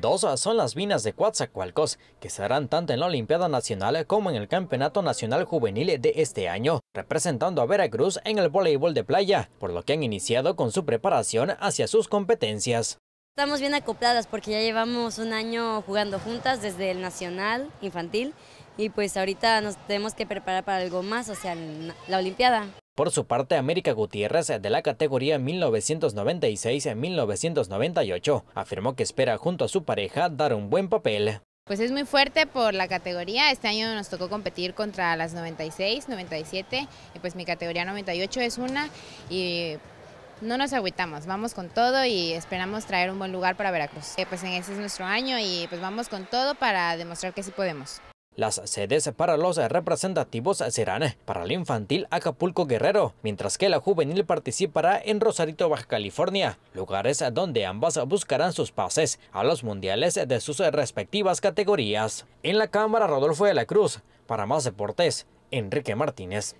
Dos son las minas de Coatzacoalcos, que harán tanto en la Olimpiada Nacional como en el Campeonato Nacional Juvenil de este año, representando a Veracruz en el voleibol de playa, por lo que han iniciado con su preparación hacia sus competencias. Estamos bien acopladas porque ya llevamos un año jugando juntas desde el Nacional Infantil y pues ahorita nos tenemos que preparar para algo más, o sea, la Olimpiada. Por su parte, América Gutiérrez, eh, de la categoría 1996-1998, eh, afirmó que espera junto a su pareja dar un buen papel. Pues es muy fuerte por la categoría. Este año nos tocó competir contra las 96, 97, y pues mi categoría 98 es una y no nos agüitamos, vamos con todo y esperamos traer un buen lugar para Veracruz. Eh, pues en ese es nuestro año y pues vamos con todo para demostrar que sí podemos. Las sedes para los representativos serán para la infantil Acapulco Guerrero, mientras que la juvenil participará en Rosarito, Baja California, lugares donde ambas buscarán sus pases a los mundiales de sus respectivas categorías. En la Cámara Rodolfo de la Cruz, para más deportes, Enrique Martínez.